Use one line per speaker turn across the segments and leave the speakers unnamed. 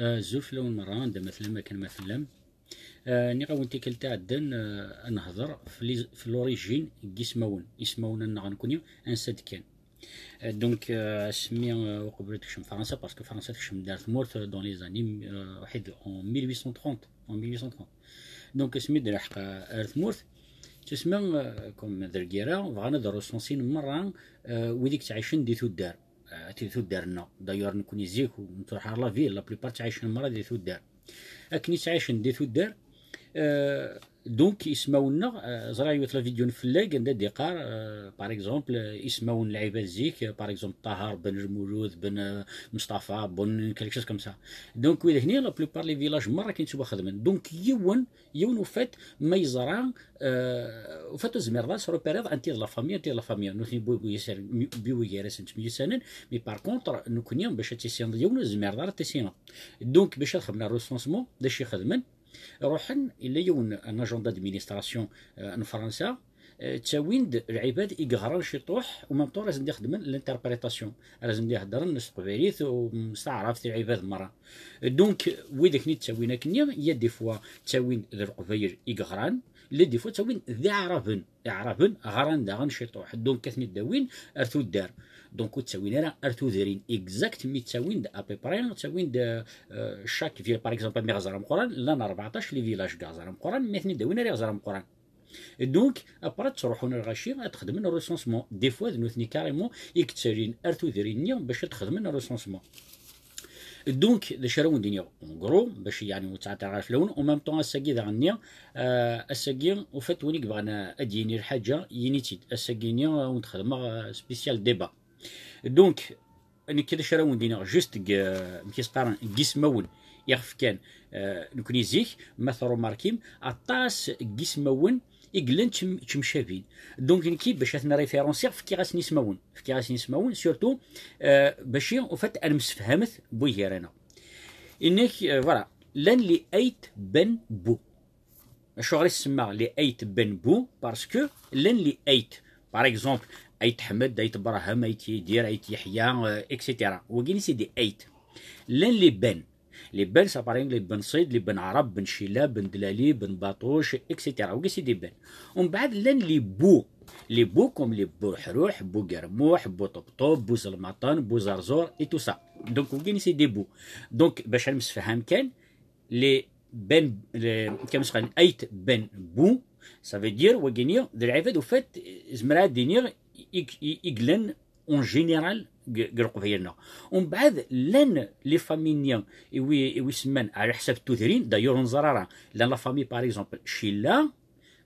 آه، زوف لون مران مره مثلا ما كان مثلا آه، ني نتيكل تاع دن آه، نهضر في لوريجين اسمون اسماون نغ ان سد كان دونك سمي وقبلت تكشم فرنسا باسكو فرنسا تكشم دارت مورت دون لي زاني واحد اون 1830 اون 1830 دونك سمي دير حق ارثمورت تسمى كوم ذا الكيرا بغانا سونسين مرة ويديك تعيشن دي الدار هاتي ثو دارنا دايور زيكو نتو حار لا لافيل لا بليبار تعيشون مرة دي ثو دار اكني عايشين دي ثو الدار دونك يسمونا زرايو في فيديو نفلاق عند ديقار باغ اكزومبل يسمعون لعيبه زيك باغ اكزومبل طاهر بن المولود بن مصطفى بن كلك شوز كوم دونك ويل هنا لا بلوبار لي فيلاج مره كاين سوا خدمه دونك يون يون وفات ما يزرع وفات زمير راس روبيريض انتي لا فامي انتي لا فامي نوثني بو بو يسر بيو سنت نتميو سنن مي باغ كونتر نو نكونيا باش تيسيون يون زمير دار تيسيون دونك باش خدمنا الريسونسمون باش يخدمن روحن الى يون ان اجندا آه، ديمينستراسيون ان فرنسا آه، تاوين العباد شي طوح ومام طو لازم يخدم الانتربريتاسيون لازم الناس التقبيليت ومستعرف العباد مرة دونك وي ديك نيت تاوينا كنيا يا دي فوا تاوين ذا القبايل يقهران لي دي فوا تاوين ذا عرفن عربن غران داغن طوح دونك كاثني داوين ارثو الدار دونك تساويين راه ارتوذرين اكزاكت مي تساويين ابي تساوين تساويين شاك فيل باغ اكزومبل مي غزرام قران لان 14 لي فيلاج كاع غزرام قران مي ثني داوينا راه غزرام قران دونك ابرا تروحون للغاشي تخدمن الريسونسمون دي فوا نوثني كاريمون يكتسرين ارتوذرين باش تخدمن الريسونسمون دونك ذا شراون دنيا اون كرو باش يعني تعرف لون او ميم طون اساكي ذا غنيا اساكي وفات وينك بغانا اديني الحاجه ينيتيد اساكي نيا ونتخدم سبيسيال ديبا دونك انك كذا شراون دينا جوست مكيسقارن قسمون يخف كان آه، نكوني زيك مثلا ماركيم اطاس قسمون يقلن تمشابين دونك نكي باش اثنا ريفيرونسي غاسني سماون في كي غاسني سماون سورتو آه، باش وفات انا مسفهمت بوي انا انك آه، فوالا لان لي ايت بن بو شو غير سما لي ايت بن بو باسكو لان لي ايت باغ اكزومبل ايت حمد ايت ابراهيم ايت يدير ايت يحيى اكسيتيرا وكاين سيدي ايت لان لي بان لي بان سابارين لي بن صيد لي بن عرب بن شيلا بن دلالي بن باطوش اكسيتيرا وكاين سيدي بان ومن بعد لان لي بو لي كوم لي بو حروح بو قرموح بو طبطوب بو زلمطان بو زرزور اي تو سا دونك وكاين سيدي بو دونك باش نمسفهم كان لي بن كما ايت بن بو سافي دير وكيني دلعباد وفات زمرا دينير يقلن اون جينيرال قرقبيلنا ومن بعد لان لي فامي وي ويسمان على حساب التوثرين دايور نزرا لان لا فامي باغ اكزومبل شيلا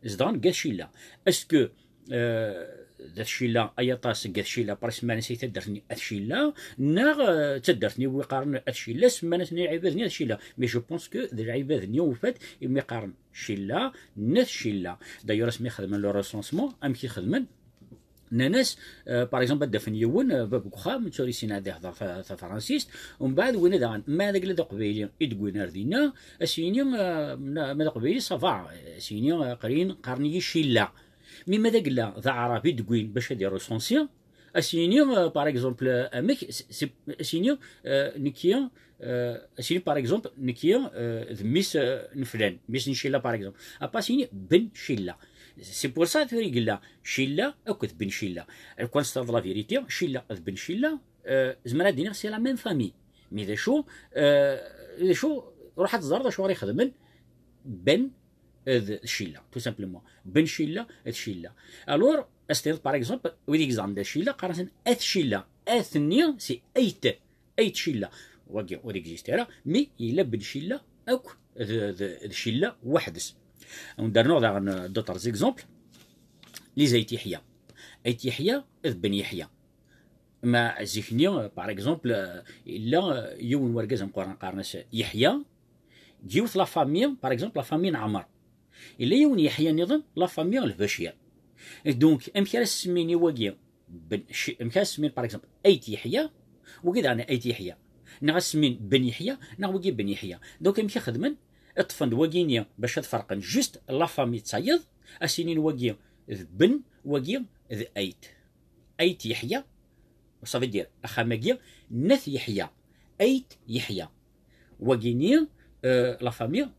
زدان كاع شيلا اسكو آه، ذات شيلا طاس كاع شيلا برس سي تدرتني درتني شيلا ناغ آه، تدرتني ويقارن اتشيلا سمانة نيا شيلا مي جو بونس كو العباد نيا وفات يقارن شيلا ناس شيلا دايور اسمي خدمن لو ريسونسمون امكي خدمن ناناس باغ آه، اكزومبل دفن يون آه، باب وخام توري سينا يهضر فرانسيست ومن بعد وين دغان ما هذاك اللي قبيلي يدقون اردينا اسيني آه، ما قبيلي صفا اسيني قرين قرني شيلا مي ما ذاك ذا عربي دقوين باش يديروا روسونسي اسيني باغ اكزومبل امك اسيني نكيا اسيني باغ اكزومبل نكيا ذميس نفلان ميس نشيلا باغ اكزومبل ابا سيني بن شيلا سي بور سا ثوري قال شله اكد بن شيلا الكونستانت لا فيريتي شله بن شيلا زعما دينا سي لا ميم فامي مي ذا شو ذا شو روح تزرد شو غادي يخدم بن شيلا تو سامبلومون بن شله شيلا الور استيل باغ اكزومبل ويديك زعما شله قارن اث اث اثني سي ايت ايت شيلا وكي اوريكزيستيرا مي الا بن ذ ذ شيلا وحدس ندرنو دار دوتر زيكزومبل لي زيت يحيى ايت يحيى اذ بن يحيى ما زيكني باغ اكزومبل الا يون ورقاز قران قارنس يحيى جيوت لا فامي باغ اكزومبل لا فامي عمر الا يون يحيى نظام لا فامي البشير دونك امك راه سميني واقي بن شي امك سمين باغ اكزومبل ايت يحيى وكي انا ايت يحيى نا سمين بن يحيى نا بن يحيى دونك امك خدمن اطفن واكينيا باش تفرقن جوست لا فامي تصيد اسينين واكيا ذ بن واكيا ذ ايت ايت يحيى وصافي دير اخا ماكيا نث يحيى ايت يحيى واكينيا أه لا فامي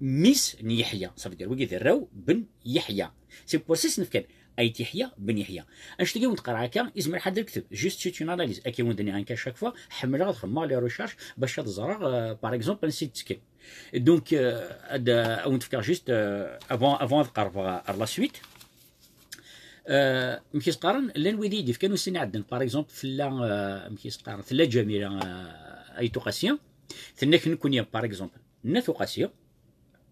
ميس نيحيى صافي دير واكي ذراو بن يحيى سي بوسيس سيس نفكان ايت يحيى بن يحيى اش انشتي تقرا هكا اسم حد الكتب جوست شي اون اناليز اكي وندني عنك شاك فوا حمل غير نخمم لي ريشارش باش تزرع باغ اكزومبل نسيت سكي دونك هاد او نتفكر جوست افون افون نقرب لا سويت مكيس قارن لان ويدي ديف كانوا سيني عدن باغ اكزومبل فلا آه، مكي قارن فلا جميله آه، اي تقاسيه ثناك نكون باغ اكزومبل نا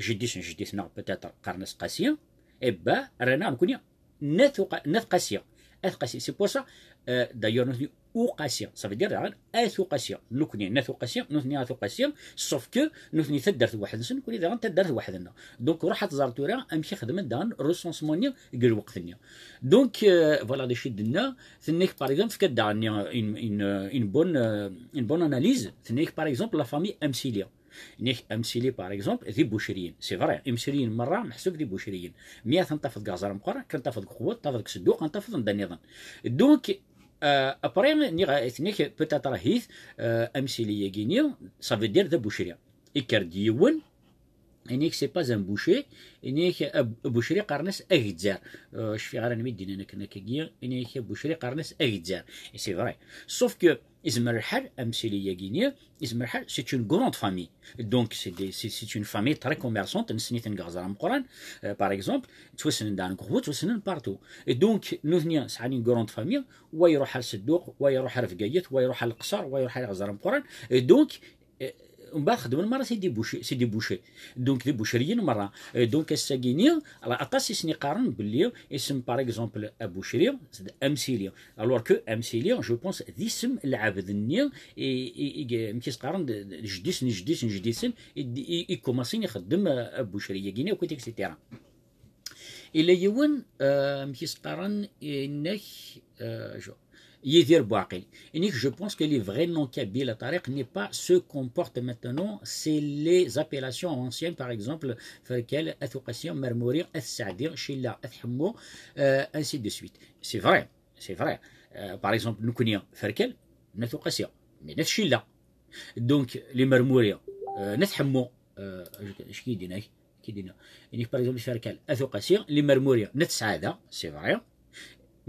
جديش جديسنا بتاتا قرنس قاسية إبا رانا نكون نثق ناث قاسية أث قاسية سي بور سا آه، دايور نوثني أو قاسية سا دير غير أث قاسية نكوني ناث قاسية نوثني أث سوف كو نوثني تدرت واحد نسن كوني داغن تدرت وحدنا دونك روح تزار تورا أمشي خدمت دان روسونسمون نيا كل وقت نيا دونك فوالا دي شي دنا ثنيك باغ اكزومبل فكاد داني اون ان بون ان بون اناليز ثنيك باغ اكزومبل لا فامي أمسيليا نيك امسيلي باغ اكزومبل ذي بوشريين سي فري امسيليين مره محسوب ذي بوشريين مية تنطفض قازر مقرا كنطفض قوه تنطفض صدوق تنطفض نظام دونك ابري آه، ني نيك بوتاتر هيث آه، امسيلي غينيو سا فو دير ذا بوشريا يكرديون انيك سي با ان بوشي انيك بوشري قرنس اجدزار آه، شفي غير نمدين انا كنا كي انيك بوشري قرنس اجدزار سي فري سوف كو يزمر الحال امثليه غينيا يزمر الحال سي اون غروند فامي دونك سي دي سي اون فامي تري كوميرسونت نسني تنكاز راه مقران باغ اكزومبل توسنن دان كروب توسنن بارتو دونك نوثنيا سعاني غروند فامي ويروح على الصدوق ويروح على رفقايات ويروح على القصر ويروح على غزار مقران دونك ومن بعد خدموا مرة سيدي بوشي سيدي بوشي دونك دي بوشريين مرة دونك الساكيني راه أطاس يسني قارن باللي اسم باغ اكزومبل بوشري أمسيلي الوغ كو أمسيلي جو بونس اسم العبد ني مكيس قارن جديس جديس جديس يكوماسين يخدم بوشرية كيني وكويت اكسيتيرا إلا يون مكيس قارن إنك جو je pense que les vrais noms la Tariq n'est pas ce qu'on porte maintenant, c'est les appellations anciennes, par exemple, Ferkel, Athouqassir, mermourir, ath Shilla, ath euh, ainsi de suite. C'est vrai, c'est vrai. Euh, par exemple, nous connaissons Ferkel, Athouqassir, mais Shilla. Donc, les Marmourir, euh, ath je qui dis, qui dit Par exemple, Ferkel, Athouqassir, les Marmourir, ath c'est vrai.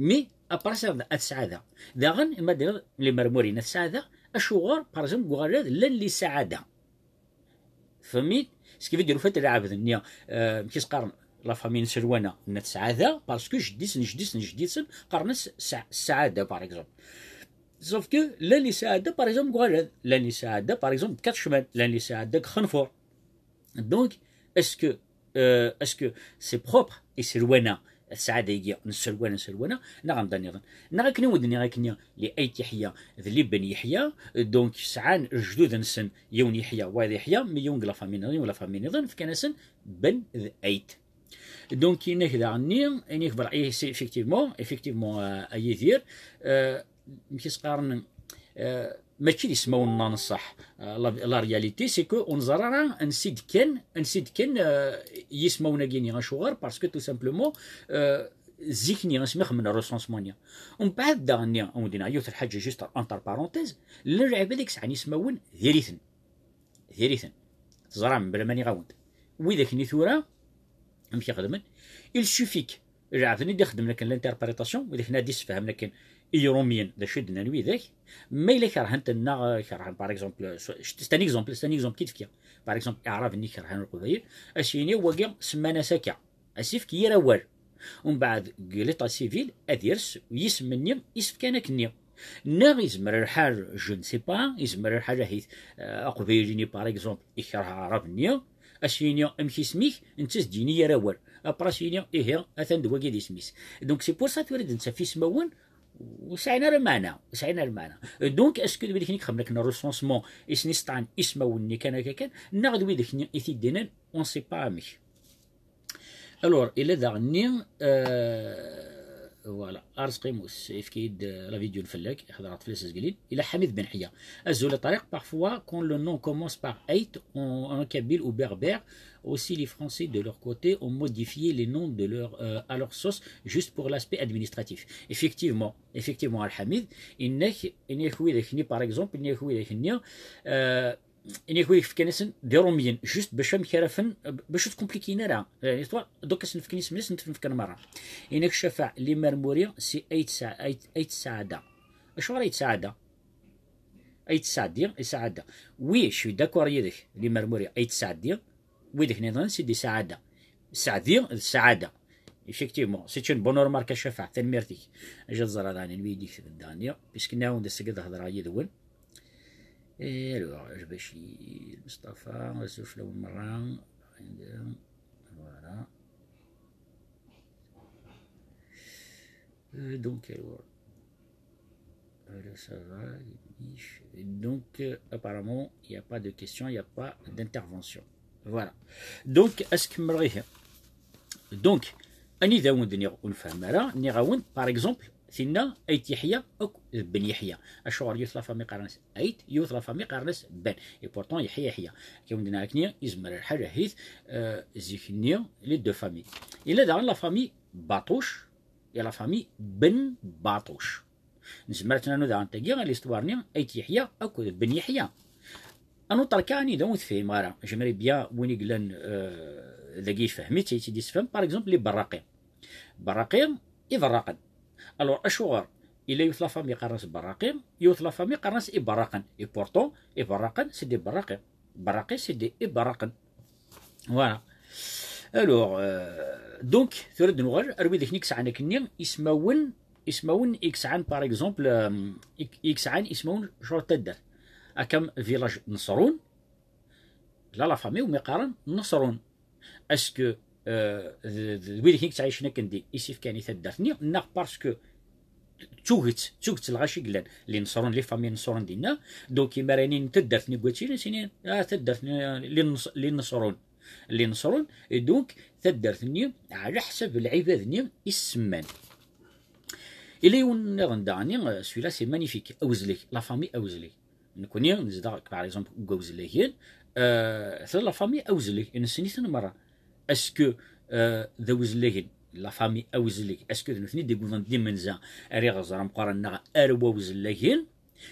Mais, ابارسيغ د السعاده داغن المدير اللي مرمورين السعاده الشغور بارزم غوالد لن لسعاده فهميت في ديرو فات العابد نيا أه كيس قارن لا فامين سلوانا نات السعاده باسكو جديس نجديس نجديس قارن السعاده باغ اكزومبل سوف كو لا لي سعاده باغ اكزومبل غوالد لا لي سعاده باغ اكزومبل كات شمال لا لي سعاده خنفور دونك اسكو اسكو سي بروبر اي سلوانا السعاده هي نسروانا نسروانا انا غنبدا نظن انا غير كنود اني لي كنيا يحيى ذلي بن يحيى دونك سعان جدود نسن يون يحيى وايد يحيى يون لا فامي نظن ولا فامي نظن فكان سن بن ايت دونك هنا كذا عني اني كبر اي سي إفكتيفمون إفكتيفمون اي دير أه قارن أه ماشي اللي يسمونا نصح آه، لا رياليتي سي كو اون نسيد كان نسيد كان يسمونا كيني غاشوغار باسكو تو سامبلومون زيكني غنسميخ من الروسونسمون نيا ومن بعد دا غنيا ودينا يوث الحاجه جوست انتر بارونتيز اللعبة ديك سعني سماون ذيريثن ذيريثن زرام بلا ماني غاوند ذاك نيثورا ثورة أمشي خدمن il سوفيك عرفني دي خدم لك الانتربريتاسيون اذا حنا دي فهم لكن ايروميين ذا شدنا نوي ذاك ما الا كرهنت انا كرهن باغ اكزومبل ان اكزومبل ان اكزومبل كيف كيا باغ اكزومبل عرفني كرهن القبائل هو واقي سمانا ساكا اسيف كي راوال ومن بعد قلت سيفيل اديرس ويسمني اسف كانك كني نا يزمر الحال جو نسي با يزمر الحاجه هيث آه، قبيليني باغ اكزومبل يكره عرفني اشينيا امشي سميك انت تديني يا راول ابراسينيا ايه اثن دوكي دي سميس دونك سي بور سا تورد انت في سماون وسعينا راه معنا سعينا راه معنا دونك اسكو دو ديك خمنا لك روسونسمون اسني سطعن اسما وني كان هكا كان ناخذ وي ديك ايتي دينان اون سي با امي الور الا داغني أه فوالا ارز قيموس يفكيد لا فيديو الفلاك حضرات فلاس قليل الى حميد بن الطريق parfois quand le nom commence par eight en kabyle ou berbère aussi les français de leur côté ont modifié les noms de leur euh, à leur source, juste pour l'aspect administratif effectivement effectivement al hamid il innek par exemple innek اني خويا في كنيسن ديرو مين جوست باش فهمت كرفن باش تكومبليكي راه يعني توا دوك اسن في كنيسن نسن في كان مره اني الشفاع اللي مرموريا سي ايت تسع ايت اي تسعاده اش راهي تسعاده ايت سعادة ايت سعاده وي شو داكور يدك لي مرموريا ايت سعادة وي دك نيدان سي دي سعاده سعاده السعاده ايفيكتيفمون سي تشين بون ماركا شفاع تنميرتي اجا الزرع داني نويدي في الدانيا بيسك ناون دسك الهضره يدول Et alors, je vais chier Mustafa, on va se faire Voilà. Euh, donc, alors, alors, ça va, Et donc, euh, apparemment, il n'y a pas de questions, il n'y a pas d'intervention. Voilà. Donc, est ce que me Donc, par exemple, سيدنا ايت يحيى اوك بن يحيى الشهر يوث لافامي قرنس ايت يوث لافامي قرنس بن اي بورتون يحيى يحيى كي عندنا كني يزمر الحاجه هيث آه لي دو فامي الا دار فامي باطوش يا فامي بن باطوش نسمعت انا دار نتاكي ليستوار نيا ايت يحيى اوك بن يحيى انو تركاني دون في مارا جمري بيا وين يقلن آه فهمتي فهمت تيتي فهم باغ اكزومبل لي براقيم براقيم راقد الوغ اشوغر الا يوث لافامي قرنس براقيم يوث لافامي قرنس ابراقن اي بورتون ابراقن سيدي براقيم براقي براقي ابراقن فوالا الوغ دونك ثورد نغال اروي ديك نيكس عنك ني اسمون اسمون اكس عن باغ اكزومبل اكس عن اسماون شور تدر اكم فيلاج نصرون لا لا فامي ومقارن نصرون اسكو ويلي كنت عايش هنا كندي يسيف كان يتدرني ناغ باسكو توغت توغت الغاشي قلان اللي آه، نصرون لي فامي نصرون دينا دونك كيما راني تدارت نيكوتينا سينين اه اللي نصرون اللي نصرون دونك تدارت على حسب العباد ني السمان الى يون نيرن داني لا سي مانيفيك اوزليك لا فامي اوزليك نكوني نزيد باغ اكزومبل غوزليين آه، لا فامي اوزليك انا سنيت مره اسكو آه، ذا وزليين لا فامي اوزلك اسكو نثني دي قوضن دي منزا اري غزر مقارن نغ اروا وزلاكين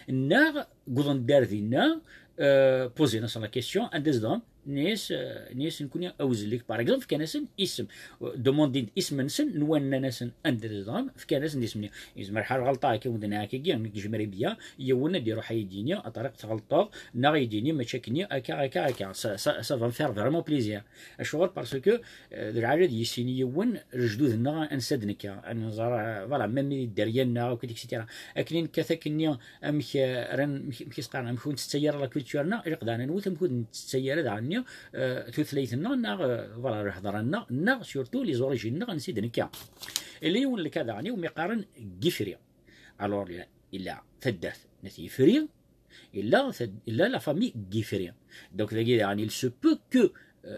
نغ قوضن دار ذينا آه، بوزي نصنا كيسيون ان دزدهم ناس ناس نكون اوزن لك باغ اكزومبل كنسن اسم دوموندين اسم نسن نوان نسن اندرزام فكانسن اسم يزمر مرحله غلطه كي ودنا كي كي نجمري بيا يونا دي روح يديني اطرق غلطه نا يديني ما تشكني اكا اكا سا فان فير فريمون بليزير اشغل باسكو العاده سيني يون جدودنا انسد نكا زرا فوالا ميم دريانا وكذا اكسيتيرا اكنين كثاكني امك رن مكيسقارنا مكون تسير لا كولتورنا يقدر نوث مكون تسير دعني الثانيه آه، ثلاثيتنا ناغ آه، فوالا هضرنا نا سورتو لي زوريجين نا نسيد نكا اللي يقول لك هذا يعني ومقارن كيفري الور الا تدات نتي فري الا الا لا فامي كيفري دونك يعني سو بو كو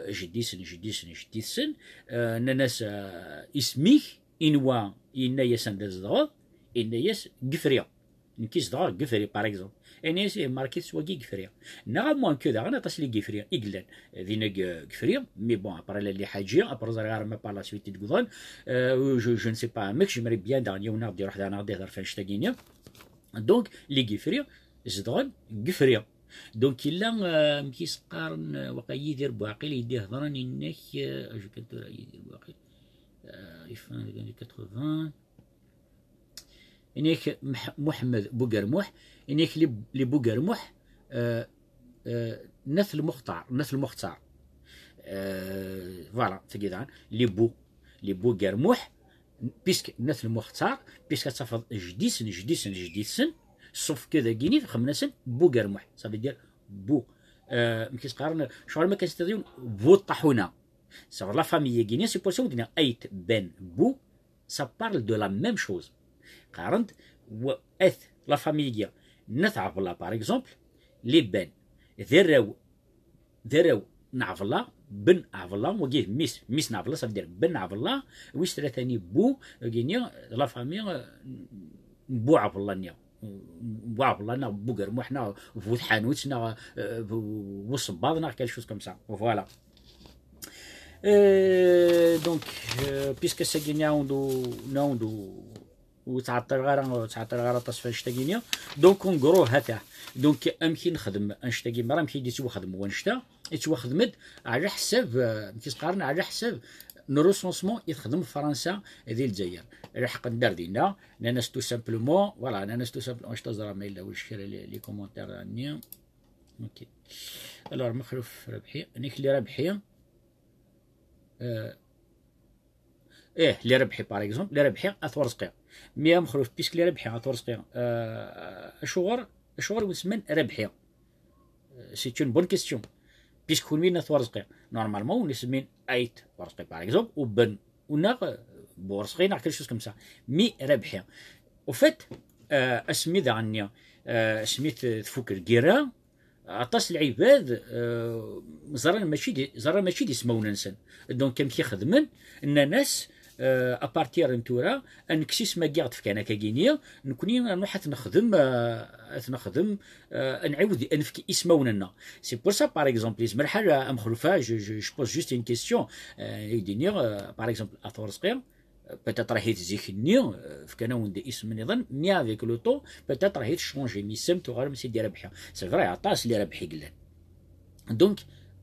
جديسن جديسن جديسن ناناس اسميه انوا ينايس اندز ضغط ينايس كفريه نكي صدغر قفري باغ اكزومبل اني سي ماركيت سواكي قفري نا موان كو ذا غنطاس لي قفري اقلان ذينا قفري مي بون ابري لي حاجه ابري زري غير ما با لا سويت تقولان جو نسي با ميك جيمري بيان داني ونا غدي روح دانا غدي هضر فين شتاكينيا دونك لي قفري زدغن قفري دونك الا مكيس قارن وقا يدير بواقيل يديه هضران انك اش كنت يدير بواقيل 80 إنيك محمد بوقرموح إنيك لي آه نث آه، نثل مختار نثل مختار آه، فوالا تقيدان لي بو لي بو قرموح بيسك نثل مختار بيسك تفض جديسن جديسن جديسن صف كذا كيني خمناسن بو قرموح صافي دير بو آه مكيس قارن شغل ما تضيون بو الطاحونه صافي لا فامي كيني سي بور سون ايت بن بو سا بارل دو لا ميم شوز قارنت اث لا فاميليا نتعفلا باغ اكزومبل لي بان ذراو ذراو نعفلا بن عفلا وجيه ميس ميس نعفلا صافي بن عفلا ويش ثاني بو غينيا لا فامي بو عفلا نيا واو نا بو مو حنا فوت حانوتنا نا وصباط نا كاش شوز كوم سا فوالا دونك بيسكو سي كينيا وندو نوندو وتعطل غير تعطل غير طاس فاش تاكينيا دونك اون هكا دونك امكي نخدم انشتاكي مرة امكي دي توخدم وانشتا يتوخدمد على حساب تقارن على حساب نروسونسمون يتخدم في فرنسا هذه الجزائر الحق ندار دينا ناس تو سامبلومون فوالا ناس تو سامبلومون واش تزرى ميل الا واش لي كومونتير راني اوكي الوغ مخلوف ربحي نيك اللي ربحي ايه اللي ربحي باغ اكزومبل اللي ربحي اثور زقيق مي بيسك بيسكلي ربحي عطور سقيا اشغر آه، اشغر وسمن ربحي سي اون بون كيستيون بيسك كون مين ثوار سقيا نورمالمون نسمين ايت ورسقي باغ اكزومبل وبن ونا بورسقي نغ شوز كوم صح مي ربحي وفات آه، فات اسمي ذا عني آه، سميت تفوك الكيرا عطاس العباد زرا ماشي زرا ماشي ديسمون نسن دونك كان كيخدمن ان الناس ابارتير آه، من تورا كسيس ما قاعد في كانك كينيا نكوني نروح نخدم آه، نخدم آه، نعاود انفك وننا سي بور سا باغ اكزومبل اسم الحاجه ام خلفا جو بوز جوست ان كيستيون يديني باغ اكزومبل اثور صغير بتات راهي راهي تزيكني في كان وند اسم نظام مي افيك لو طو بتات راهي تشونجي مي سمت وغير مسيدي ربحها سي فري عطاس اللي ربحي قلان دونك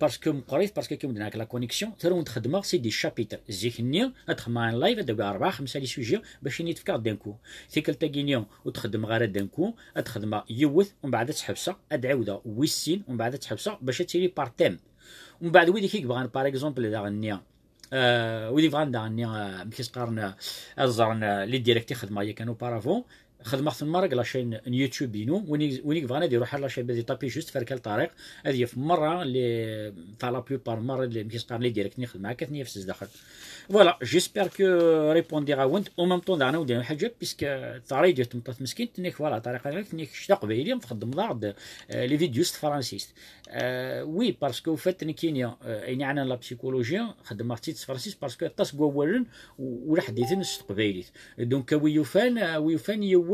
باسكو مقريت باسكو كي مدنا لا كونيكسيون ترون تخدمه سي دي شابيتر زيكني تخدم ان لايف تبقى اربع خمسه لي سوجي باش نيتفكار دانكو سيكل تاكينيون وتخدم غير دانكو تخدم يوث ومن بعد تحبسه تعاودها ويسين ومن بعد تحبسه باش تيري بار تيم ومن بعد كيك بغان بار اكزومبل اذا غنيا ويلي فغان غنيا مكيش قارن الزرن لي ديريكت يخدم هي كانوا بارافون خدمه مرق لاشين يوتيوب ينو وين وين بغانا يروح لاشين بادي طابي جوست فارك الطريق هذه في مره اللي تاع لا بار مره اللي كيسقار لي ديريكت معاك كثني في داخل فوالا جيسبر كو ريبوندي غاونت او ميم طون دعنا ودي حاجه بيسك طاري ديال تمطات مسكين تنيك فوالا طريقه ديالك تنيك شتا قبيلي نخدم بعض لي ست فرانسيست وي باسكو فات كينيا يعني انا لا بسيكولوجيا خدمت تيتس فرانسيس باسكو طاس قوالا ولا حديثين قبيليت دونك ويوفان ويوفان يو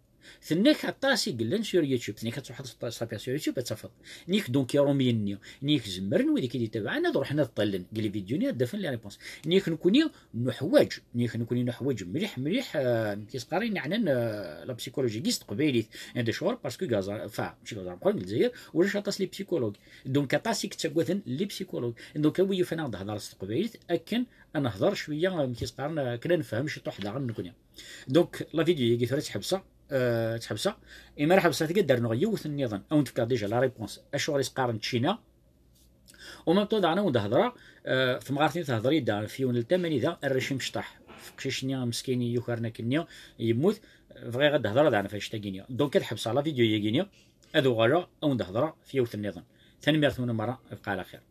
ثنيك عطاس قلن سور يوتيوب ثنيك تروح تصطابير سور يوتيوب تفض نيك دونك يرومي نيو نيك زمرن ودي اللي تبعنا هذا نطلن طلن قلي فيديو ني دفن لي ريبونس نيك نكوني نحواج نيك نكوني نحواج مليح مليح كيسقاري نعنا لا بسيكولوجي كيست قبيليت عند شهور باسكو غازا فا شي غازا نقول الجزائر ولا عطاس لي بسيكولوج دونك عطاس يكتبوثن لي بسيكولوج دونك وي يفنا نهضر قبيليت اكن نهضر شويه آه، كيسقارنا آه، كنا نفهم شي طوح داغ دونك لا فيديو هي كيفاش حبسه أه، تحبسها اما راه حبسها تقدر نغيوث النظام او نفكر ديجا لا ريبونس اشو غادي قارن تشينا ومن طول انا وندا هضره أه، في مغارتي تهضري دا في يون الثمانية ذا الرشيم شطح قشيشنيا مسكيني يوكرنا كنيا يموت فغي غد هضره دعنا فاش تاكينيا دونك كتحبس على فيديو كينيا هذو غرا او نهضره في يوث النظام ثاني مره مرة ابقى على خير